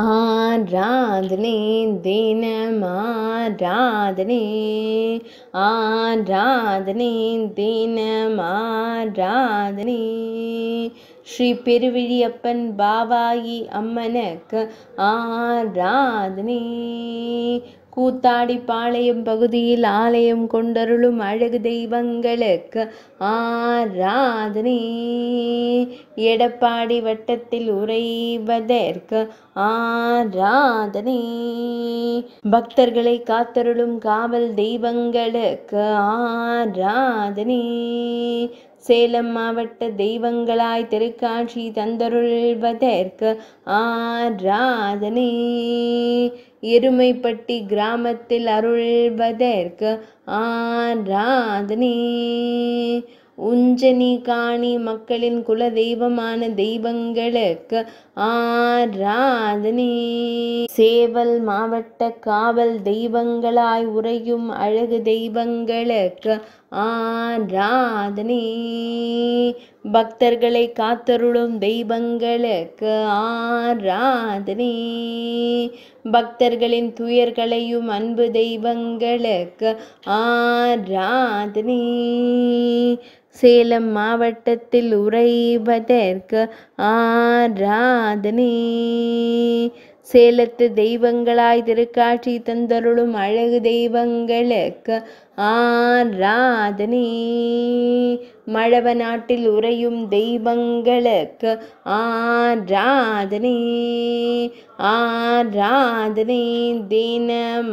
आन रांदनी दिनमा दादनी आन रांदनी श्री पेरुविडीयप्पन बावाजी अम्मनक आन रांदनी கூத்தாடி பாளையம் பகுதியில் ஆலயம் கொண்டருளும் அழகு தெய்வங்களுக்கு ஆராதனை எடப்பாடி வட்டத்தில் உறைவதற்கு ஆராதனை பக்தர்களை காத்தருளும் காவல் தெய்வங்களுக்கு ஆராதனை சேலம் மாவட்ட தெய்வங்களாய் திருக்காட்சி தந்தருள்வதற்கு ஆராதனை எருமைப்பட்டி கிராமத்தில் அருள்வதற்கு ஆராதனே உஞ்சனி காணி மக்களின் குல தெய்வமான தெய்வங்களுக்கு ஆராதனி சேவல் மாவட்ட காவல் தெய்வங்களாய் உறையும் அழகு தெய்வங்களுக்கு ஆராதனி பக்தர்களை காத்தருளும் தெய்வங்களுக்கு ஆராதனி பக்தர்களின் துயர்களையும் அன்பு தெய்வங்களுக்கு ஆராதனை சேலம் மாவட்டத்தில் உறைவதற்கு ஆராதனை சேலத்து தெய்வங்களாய் திருக்காட்சி தந்தருளும் அழகு தெய்வங்களுக்கு ஆராதனி மழவ நாட்டில் உறையும் தெய்வங்களுக்கு ஆராதனி ஆராதனி தினம்